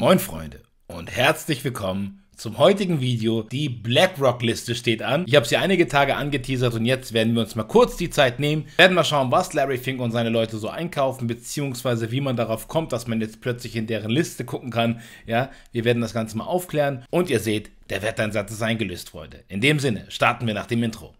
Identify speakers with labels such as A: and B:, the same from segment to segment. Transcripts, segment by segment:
A: Moin Freunde und herzlich willkommen zum heutigen Video. Die BlackRock-Liste steht an. Ich habe sie einige Tage angeteasert und jetzt werden wir uns mal kurz die Zeit nehmen. Werden mal schauen, was Larry Fink und seine Leute so einkaufen, beziehungsweise wie man darauf kommt, dass man jetzt plötzlich in deren Liste gucken kann. Ja, wir werden das Ganze mal aufklären und ihr seht, der Wetteinsatz ist eingelöst, Freunde. In dem Sinne starten wir nach dem Intro.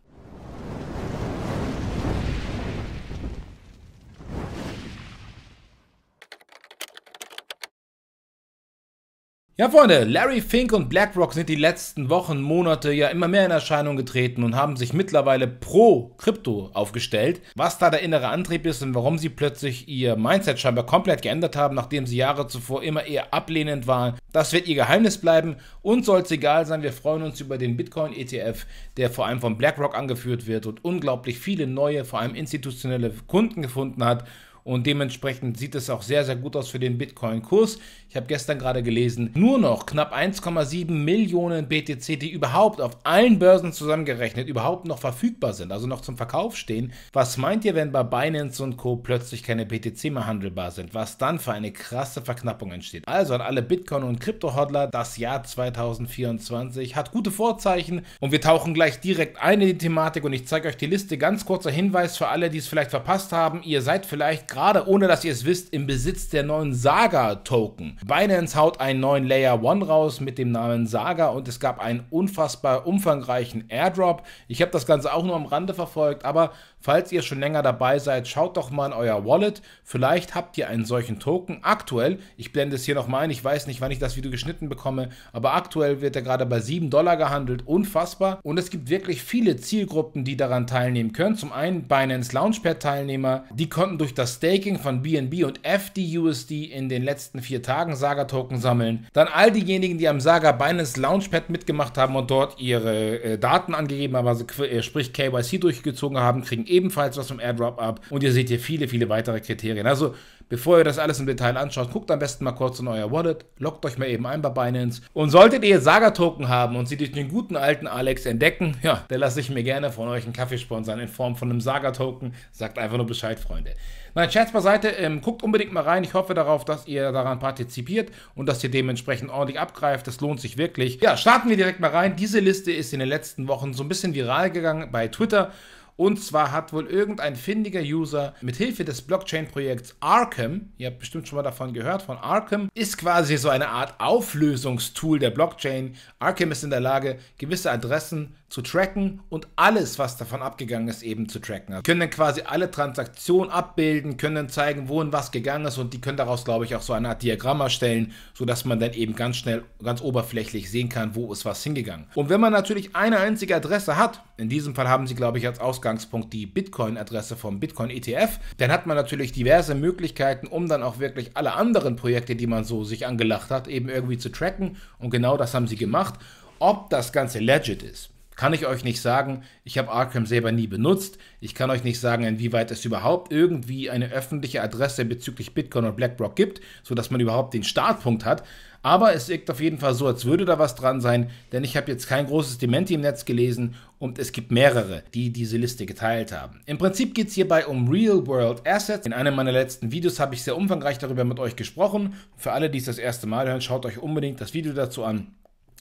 A: Ja, Freunde, Larry Fink und BlackRock sind die letzten Wochen, Monate ja immer mehr in Erscheinung getreten und haben sich mittlerweile pro Krypto aufgestellt. Was da der innere Antrieb ist und warum sie plötzlich ihr Mindset scheinbar komplett geändert haben, nachdem sie Jahre zuvor immer eher ablehnend waren, das wird ihr Geheimnis bleiben. Uns soll es egal sein, wir freuen uns über den Bitcoin-ETF, der vor allem von BlackRock angeführt wird und unglaublich viele neue, vor allem institutionelle Kunden gefunden hat und dementsprechend sieht es auch sehr, sehr gut aus für den Bitcoin-Kurs. Ich habe gestern gerade gelesen, nur noch knapp 1,7 Millionen BTC, die überhaupt auf allen Börsen zusammengerechnet überhaupt noch verfügbar sind, also noch zum Verkauf stehen. Was meint ihr, wenn bei Binance und Co. plötzlich keine BTC mehr handelbar sind? Was dann für eine krasse Verknappung entsteht? Also an alle Bitcoin- und Krypto-Hodler, das Jahr 2024 hat gute Vorzeichen und wir tauchen gleich direkt ein in die Thematik und ich zeige euch die Liste. Ganz kurzer Hinweis für alle, die es vielleicht verpasst haben. Ihr seid vielleicht gerade gerade ohne dass ihr es wisst, im Besitz der neuen Saga-Token. Binance haut einen neuen Layer One raus mit dem Namen Saga und es gab einen unfassbar umfangreichen Airdrop. Ich habe das Ganze auch nur am Rande verfolgt, aber Falls ihr schon länger dabei seid, schaut doch mal in euer Wallet. Vielleicht habt ihr einen solchen Token. Aktuell, ich blende es hier nochmal ein, ich weiß nicht, wann ich das Video geschnitten bekomme, aber aktuell wird er gerade bei 7 Dollar gehandelt. Unfassbar. Und es gibt wirklich viele Zielgruppen, die daran teilnehmen können. Zum einen Binance Launchpad-Teilnehmer, die konnten durch das Staking von BNB und FDUSD in den letzten vier Tagen Saga-Token sammeln. Dann all diejenigen, die am Saga Binance Launchpad mitgemacht haben und dort ihre äh, Daten angegeben haben, also äh, sprich KYC durchgezogen haben, kriegen ebenfalls was vom Airdrop ab und ihr seht hier viele, viele weitere Kriterien. Also bevor ihr das alles im Detail anschaut, guckt am besten mal kurz in euer Wallet, loggt euch mal eben ein bei Binance und solltet ihr Saga-Token haben und sie durch den guten alten Alex entdecken, ja, dann lasse ich mir gerne von euch einen Kaffee sponsern in Form von einem Saga-Token. Sagt einfach nur Bescheid, Freunde. Nein, Scherz beiseite, ähm, guckt unbedingt mal rein. Ich hoffe darauf, dass ihr daran partizipiert und dass ihr dementsprechend ordentlich abgreift. Das lohnt sich wirklich. Ja, starten wir direkt mal rein. Diese Liste ist in den letzten Wochen so ein bisschen viral gegangen bei Twitter. Und zwar hat wohl irgendein findiger User mit Hilfe des Blockchain-Projekts Arkham, ihr habt bestimmt schon mal davon gehört, von Arkham, ist quasi so eine Art Auflösungstool der Blockchain. Arkham ist in der Lage, gewisse Adressen zu tracken und alles, was davon abgegangen ist, eben zu tracken. Also können dann quasi alle Transaktionen abbilden, können dann zeigen, wohin was gegangen ist und die können daraus, glaube ich, auch so eine Art Diagramm erstellen, sodass man dann eben ganz schnell, ganz oberflächlich sehen kann, wo ist was hingegangen. Und wenn man natürlich eine einzige Adresse hat, in diesem Fall haben sie, glaube ich, als Ausgangspunkt die Bitcoin-Adresse vom Bitcoin-ETF, dann hat man natürlich diverse Möglichkeiten, um dann auch wirklich alle anderen Projekte, die man so sich angelacht hat, eben irgendwie zu tracken und genau das haben sie gemacht. Ob das Ganze legit ist, kann ich euch nicht sagen. Ich habe Arkham selber nie benutzt. Ich kann euch nicht sagen, inwieweit es überhaupt irgendwie eine öffentliche Adresse bezüglich Bitcoin und BlackRock gibt, sodass man überhaupt den Startpunkt hat. Aber es wirkt auf jeden Fall so, als würde da was dran sein, denn ich habe jetzt kein großes Dementi im Netz gelesen und es gibt mehrere, die diese Liste geteilt haben. Im Prinzip geht es hierbei um Real-World Assets. In einem meiner letzten Videos habe ich sehr umfangreich darüber mit euch gesprochen. Für alle, die es das erste Mal hören, schaut euch unbedingt das Video dazu an.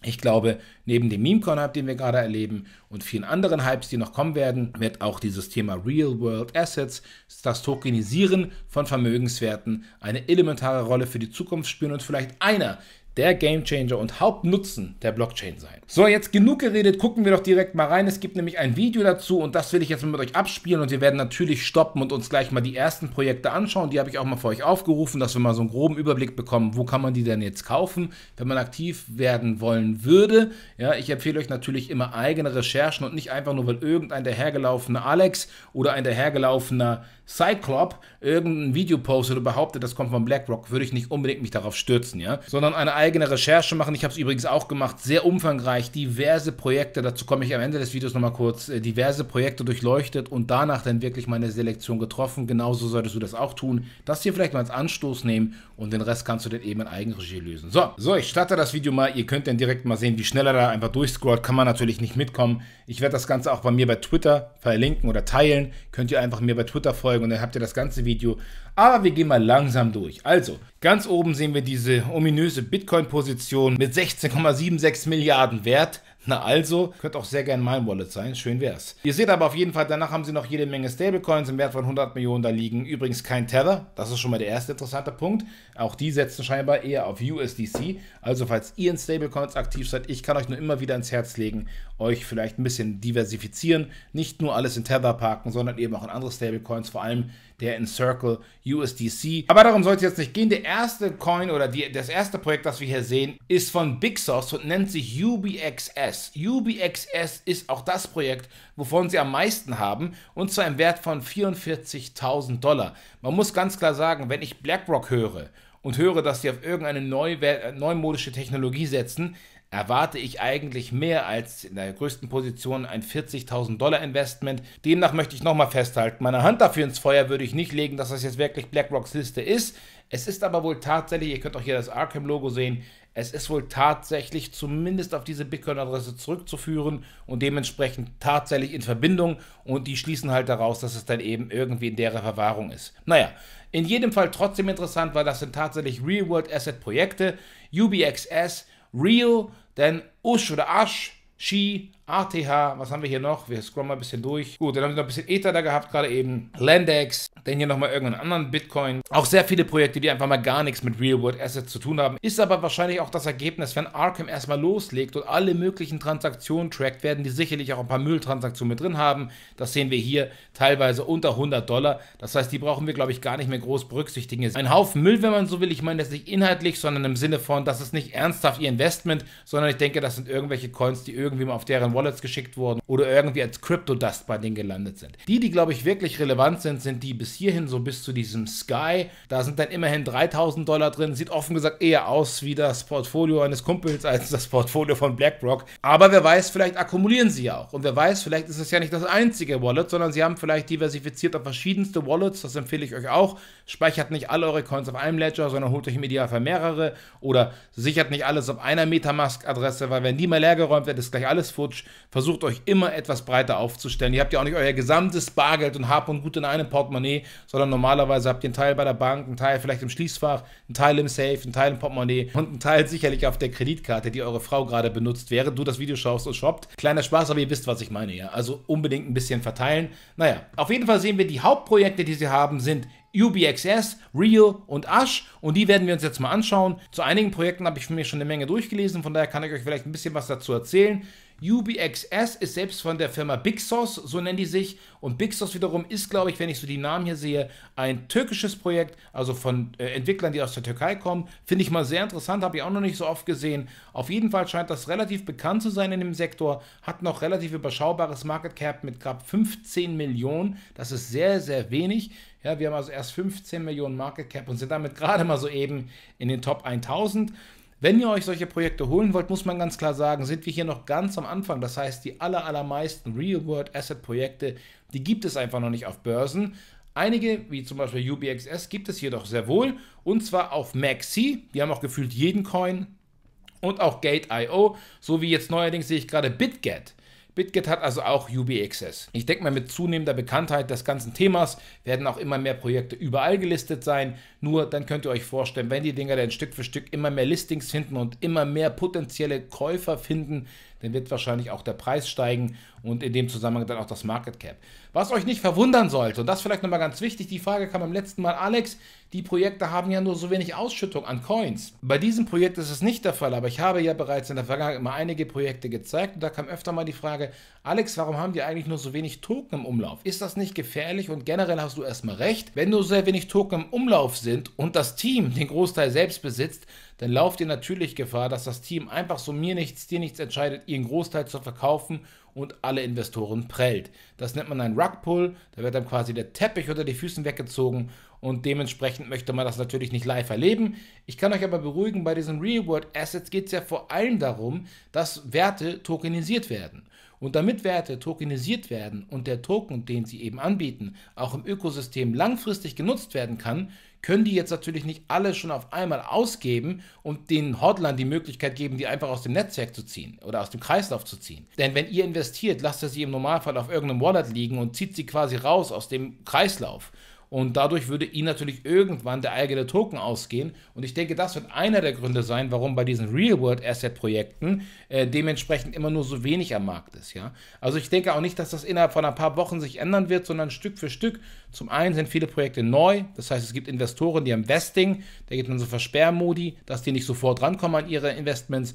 A: Ich glaube, neben dem Meme-Corner, den wir gerade erleben und vielen anderen Hypes, die noch kommen werden, wird auch dieses Thema Real-World Assets, das Tokenisieren von Vermögenswerten, eine elementare Rolle für die Zukunft spielen und vielleicht einer der Gamechanger und Hauptnutzen der Blockchain sein. So, jetzt genug geredet, gucken wir doch direkt mal rein. Es gibt nämlich ein Video dazu und das will ich jetzt mit euch abspielen und wir werden natürlich stoppen und uns gleich mal die ersten Projekte anschauen. Die habe ich auch mal für euch aufgerufen, dass wir mal so einen groben Überblick bekommen, wo kann man die denn jetzt kaufen, wenn man aktiv werden wollen würde. Ja, ich empfehle euch natürlich immer eigene Recherchen und nicht einfach nur, weil irgendein dahergelaufener Alex oder ein dahergelaufener Cyclop irgendein Video postet oder behauptet, das kommt von BlackRock, würde ich nicht unbedingt mich darauf stürzen, ja, sondern eine eigene eigene Recherche machen. Ich habe es übrigens auch gemacht, sehr umfangreich, diverse Projekte, dazu komme ich am Ende des Videos nochmal kurz, äh, diverse Projekte durchleuchtet und danach dann wirklich meine Selektion getroffen. Genauso solltest du das auch tun. Das hier vielleicht mal als Anstoß nehmen und den Rest kannst du dann eben in Eigenregie lösen. So, so ich starte das Video mal. Ihr könnt dann direkt mal sehen, wie schneller da einfach durchscrollt. Kann man natürlich nicht mitkommen. Ich werde das Ganze auch bei mir bei Twitter verlinken oder teilen. Könnt ihr einfach mir bei Twitter folgen und dann habt ihr das ganze Video. Aber wir gehen mal langsam durch. Also, ganz oben sehen wir diese ominöse Bitcoin Bitcoin-Position mit 16,76 Milliarden wert. Na also, könnte auch sehr gerne mein Wallet sein, schön wär's. Ihr seht aber auf jeden Fall, danach haben sie noch jede Menge Stablecoins im Wert von 100 Millionen da liegen. Übrigens kein Tether, das ist schon mal der erste interessante Punkt. Auch die setzen scheinbar eher auf USDC. Also falls ihr in Stablecoins aktiv seid, ich kann euch nur immer wieder ins Herz legen, euch vielleicht ein bisschen diversifizieren. Nicht nur alles in Tether parken, sondern eben auch in andere Stablecoins, vor allem der Encircle USDC. Aber darum soll es jetzt nicht gehen. Der erste Coin oder die, das erste Projekt, das wir hier sehen, ist von Bixos und nennt sich UBXS. UBXS ist auch das Projekt, wovon sie am meisten haben und zwar im Wert von 44.000 Dollar. Man muss ganz klar sagen, wenn ich BlackRock höre und höre, dass sie auf irgendeine neumodische Technologie setzen, erwarte ich eigentlich mehr als in der größten Position ein 40.000 Dollar Investment. Demnach möchte ich nochmal festhalten, meine Hand dafür ins Feuer würde ich nicht legen, dass das jetzt wirklich BlackRocks Liste ist. Es ist aber wohl tatsächlich, ihr könnt auch hier das Arkham-Logo sehen, es ist wohl tatsächlich zumindest auf diese Bitcoin-Adresse zurückzuführen und dementsprechend tatsächlich in Verbindung und die schließen halt daraus, dass es dann eben irgendwie in deren Verwahrung ist. Naja, in jedem Fall trotzdem interessant, weil das sind tatsächlich Real-World-Asset-Projekte, UBXS, real, then ush the ash, she, ATH, was haben wir hier noch? Wir scrollen mal ein bisschen durch. Gut, dann haben wir noch ein bisschen Ether da gehabt, gerade eben. Landex, dann hier nochmal irgendeinen anderen Bitcoin. Auch sehr viele Projekte, die einfach mal gar nichts mit Real-World-Assets zu tun haben. Ist aber wahrscheinlich auch das Ergebnis, wenn Arkham erstmal loslegt und alle möglichen Transaktionen trackt, werden die sicherlich auch ein paar Mülltransaktionen mit drin haben. Das sehen wir hier teilweise unter 100 Dollar. Das heißt, die brauchen wir, glaube ich, gar nicht mehr groß berücksichtigen. Ein Haufen Müll, wenn man so will. Ich meine das nicht inhaltlich, sondern im Sinne von, das ist nicht ernsthaft ihr Investment, sondern ich denke, das sind irgendwelche Coins, die irgendwie mal auf deren Wallets geschickt wurden oder irgendwie als Crypto-Dust bei denen gelandet sind. Die, die, glaube ich, wirklich relevant sind, sind die bis hierhin, so bis zu diesem Sky. Da sind dann immerhin 3000 Dollar drin. Sieht offen gesagt eher aus wie das Portfolio eines Kumpels als das Portfolio von BlackRock. Aber wer weiß, vielleicht akkumulieren sie ja auch. Und wer weiß, vielleicht ist es ja nicht das einzige Wallet, sondern sie haben vielleicht diversifiziert auf verschiedenste Wallets. Das empfehle ich euch auch. Speichert nicht alle eure Coins auf einem Ledger, sondern holt euch im Idealfall mehrere oder sichert nicht alles auf einer Metamask-Adresse, weil wenn die mal leer geräumt wird, ist gleich alles futsch. Versucht euch immer etwas breiter aufzustellen. Ihr habt ja auch nicht euer gesamtes Bargeld und Hab und Gut in einem Portemonnaie, sondern normalerweise habt ihr einen Teil bei der Bank, einen Teil vielleicht im Schließfach, einen Teil im Safe, einen Teil im Portemonnaie und einen Teil sicherlich auf der Kreditkarte, die eure Frau gerade benutzt, während du das Video schaust und shoppt. Kleiner Spaß, aber ihr wisst, was ich meine, ja. Also unbedingt ein bisschen verteilen. Naja, auf jeden Fall sehen wir, die Hauptprojekte, die sie haben, sind UBXS, Real und Ash und die werden wir uns jetzt mal anschauen. Zu einigen Projekten habe ich für mich schon eine Menge durchgelesen, von daher kann ich euch vielleicht ein bisschen was dazu erzählen. UBXS ist selbst von der Firma Bixos, so nennen die sich. Und Bixos wiederum ist, glaube ich, wenn ich so die Namen hier sehe, ein türkisches Projekt, also von äh, Entwicklern, die aus der Türkei kommen. Finde ich mal sehr interessant, habe ich auch noch nicht so oft gesehen. Auf jeden Fall scheint das relativ bekannt zu sein in dem Sektor, hat noch relativ überschaubares Market Cap mit knapp 15 Millionen. Das ist sehr, sehr wenig. Ja, wir haben also erst 15 Millionen Market Cap und sind damit gerade mal so eben in den Top 1000. Wenn ihr euch solche Projekte holen wollt, muss man ganz klar sagen, sind wir hier noch ganz am Anfang. Das heißt, die aller, allermeisten Real-World-Asset-Projekte, die gibt es einfach noch nicht auf Börsen. Einige, wie zum Beispiel UBXS, gibt es jedoch sehr wohl. Und zwar auf Maxi. Die haben auch gefühlt jeden Coin. Und auch Gate.io. So wie jetzt neuerdings sehe ich gerade BitGet. BitGet hat also auch UB Access. Ich denke mal, mit zunehmender Bekanntheit des ganzen Themas werden auch immer mehr Projekte überall gelistet sein. Nur dann könnt ihr euch vorstellen, wenn die Dinger dann Stück für Stück immer mehr Listings finden und immer mehr potenzielle Käufer finden, dann wird wahrscheinlich auch der Preis steigen und in dem Zusammenhang dann auch das Market Cap. Was euch nicht verwundern sollte, und das vielleicht nochmal ganz wichtig, die Frage kam beim letzten Mal, Alex, die Projekte haben ja nur so wenig Ausschüttung an Coins. Bei diesem Projekt ist es nicht der Fall, aber ich habe ja bereits in der Vergangenheit immer einige Projekte gezeigt und da kam öfter mal die Frage, Alex, warum haben die eigentlich nur so wenig Token im Umlauf? Ist das nicht gefährlich? Und generell hast du erstmal recht, wenn nur sehr wenig Token im Umlauf sind und das Team den Großteil selbst besitzt, dann lauft ihr natürlich Gefahr, dass das Team einfach so mir nichts, dir nichts entscheidet, ihren Großteil zu verkaufen und alle Investoren prellt. Das nennt man einen Rugpull, da wird dann quasi der Teppich unter die Füßen weggezogen und dementsprechend möchte man das natürlich nicht live erleben. Ich kann euch aber beruhigen, bei diesen Real-World-Assets geht es ja vor allem darum, dass Werte tokenisiert werden. Und damit Werte tokenisiert werden und der Token, den sie eben anbieten, auch im Ökosystem langfristig genutzt werden kann, können die jetzt natürlich nicht alles schon auf einmal ausgeben und den Hodlern die Möglichkeit geben, die einfach aus dem Netzwerk zu ziehen oder aus dem Kreislauf zu ziehen. Denn wenn ihr investiert, lasst ihr sie im Normalfall auf irgendeinem Wallet liegen und zieht sie quasi raus aus dem Kreislauf. Und dadurch würde ihnen natürlich irgendwann der eigene Token ausgehen. Und ich denke, das wird einer der Gründe sein, warum bei diesen Real-World-Asset-Projekten äh, dementsprechend immer nur so wenig am Markt ist. Ja? Also ich denke auch nicht, dass das innerhalb von ein paar Wochen sich ändern wird, sondern Stück für Stück. Zum einen sind viele Projekte neu. Das heißt, es gibt Investoren, die haben Vesting. Da gibt man so Versperrmodi, dass die nicht sofort rankommen an ihre Investments.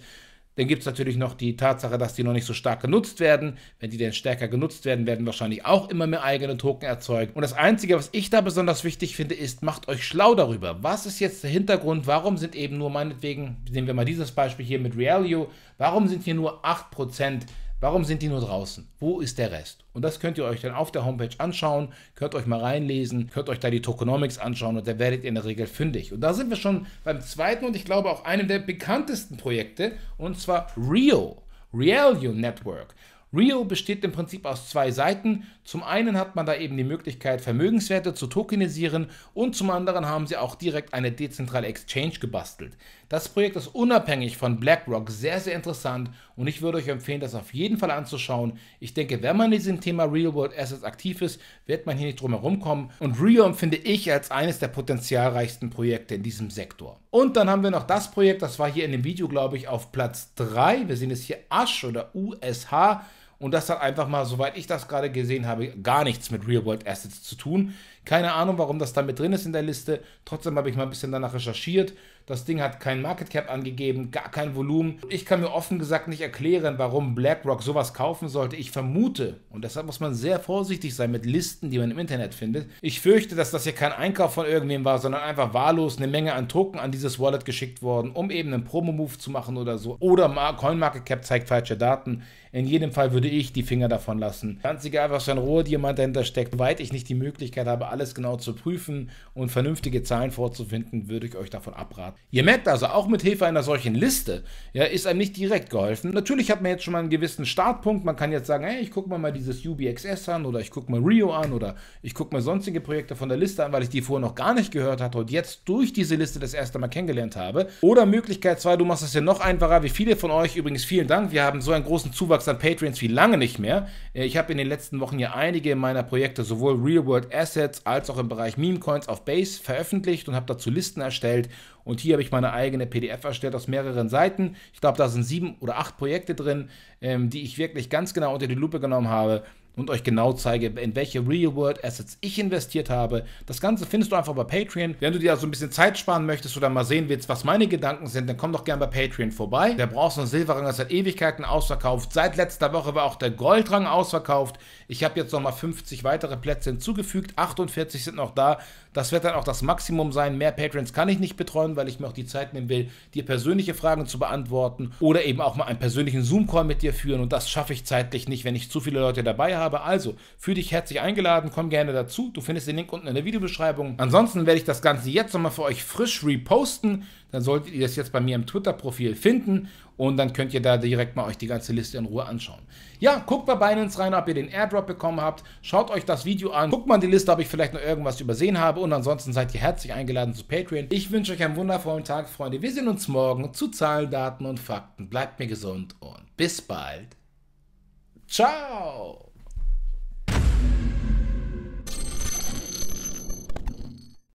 A: Dann gibt es natürlich noch die Tatsache, dass die noch nicht so stark genutzt werden. Wenn die denn stärker genutzt werden, werden wahrscheinlich auch immer mehr eigene Token erzeugt. Und das Einzige, was ich da besonders wichtig finde, ist, macht euch schlau darüber. Was ist jetzt der Hintergrund? Warum sind eben nur meinetwegen, nehmen wir mal dieses Beispiel hier mit Realio, warum sind hier nur 8% Warum sind die nur draußen? Wo ist der Rest? Und das könnt ihr euch dann auf der Homepage anschauen, könnt euch mal reinlesen, könnt euch da die Tokenomics anschauen und da werdet ihr in der Regel fündig. Und da sind wir schon beim zweiten und ich glaube auch einem der bekanntesten Projekte und zwar Rio, Realio Network. Rio besteht im Prinzip aus zwei Seiten. Zum einen hat man da eben die Möglichkeit, Vermögenswerte zu tokenisieren und zum anderen haben sie auch direkt eine dezentrale Exchange gebastelt. Das Projekt ist unabhängig von BlackRock sehr, sehr interessant und ich würde euch empfehlen, das auf jeden Fall anzuschauen. Ich denke, wenn man in diesem Thema Real World Assets aktiv ist, wird man hier nicht drum herum kommen. Und Rio empfinde ich als eines der potenzialreichsten Projekte in diesem Sektor. Und dann haben wir noch das Projekt, das war hier in dem Video, glaube ich, auf Platz 3. Wir sehen es hier Asch oder USH. Und das hat einfach mal, soweit ich das gerade gesehen habe, gar nichts mit Real World Assets zu tun. Keine Ahnung, warum das da mit drin ist in der Liste. Trotzdem habe ich mal ein bisschen danach recherchiert. Das Ding hat kein Market Cap angegeben, gar kein Volumen. Ich kann mir offen gesagt nicht erklären, warum BlackRock sowas kaufen sollte. Ich vermute, und deshalb muss man sehr vorsichtig sein mit Listen, die man im Internet findet. Ich fürchte, dass das hier kein Einkauf von irgendwem war, sondern einfach wahllos eine Menge an Token an dieses Wallet geschickt worden, um eben einen Promo-Move zu machen oder so. Oder CoinMarketCap zeigt falsche Daten. In jedem Fall würde ich die Finger davon lassen. Ganz egal, was für ein roher Diamant dahinter steckt, weit ich nicht die Möglichkeit habe, alles genau zu prüfen und vernünftige Zahlen vorzufinden, würde ich euch davon abraten. Ihr merkt also, auch mit Hilfe einer solchen Liste ja, ist einem nicht direkt geholfen. Natürlich hat man jetzt schon mal einen gewissen Startpunkt. Man kann jetzt sagen, hey, ich gucke mal, mal dieses UBXS an oder ich gucke mal Rio an oder ich gucke mal sonstige Projekte von der Liste an, weil ich die vorher noch gar nicht gehört hatte und jetzt durch diese Liste das erste Mal kennengelernt habe. Oder Möglichkeit 2, du machst es ja noch einfacher, wie viele von euch. Übrigens vielen Dank. Wir haben so einen großen Zuwachs an Patreons wie lange nicht mehr. Äh, ich habe in den letzten Wochen ja einige meiner Projekte, sowohl Real World Assets als auch im Bereich Meme Coins auf Base veröffentlicht und habe dazu Listen erstellt. Und hier habe ich meine eigene PDF erstellt aus mehreren Seiten. Ich glaube, da sind sieben oder acht Projekte drin, ähm, die ich wirklich ganz genau unter die Lupe genommen habe und euch genau zeige, in welche Real-World-Assets ich investiert habe. Das Ganze findest du einfach bei Patreon. Wenn du dir also ein bisschen Zeit sparen möchtest oder mal sehen willst, was meine Gedanken sind, dann komm doch gerne bei Patreon vorbei. Der Bronze- und Silberrang ist seit Ewigkeiten ausverkauft. Seit letzter Woche war auch der Goldrang ausverkauft. Ich habe jetzt nochmal 50 weitere Plätze hinzugefügt. 48 sind noch da. Das wird dann auch das Maximum sein. Mehr Patrons kann ich nicht betreuen, weil ich mir auch die Zeit nehmen will, dir persönliche Fragen zu beantworten oder eben auch mal einen persönlichen Zoom-Call mit dir führen. Und das schaffe ich zeitlich nicht, wenn ich zu viele Leute dabei habe habe. Also, fühl dich herzlich eingeladen, komm gerne dazu. Du findest den Link unten in der Videobeschreibung. Ansonsten werde ich das Ganze jetzt nochmal für euch frisch reposten. Dann solltet ihr das jetzt bei mir im Twitter-Profil finden und dann könnt ihr da direkt mal euch die ganze Liste in Ruhe anschauen. Ja, guckt bei Binance rein, ob ihr den Airdrop bekommen habt. Schaut euch das Video an. Guckt mal in die Liste, ob ich vielleicht noch irgendwas übersehen habe. Und ansonsten seid ihr herzlich eingeladen zu Patreon. Ich wünsche euch einen wundervollen Tag, Freunde. Wir sehen uns morgen zu Zahlen, Daten und Fakten. Bleibt mir gesund und bis bald. Ciao!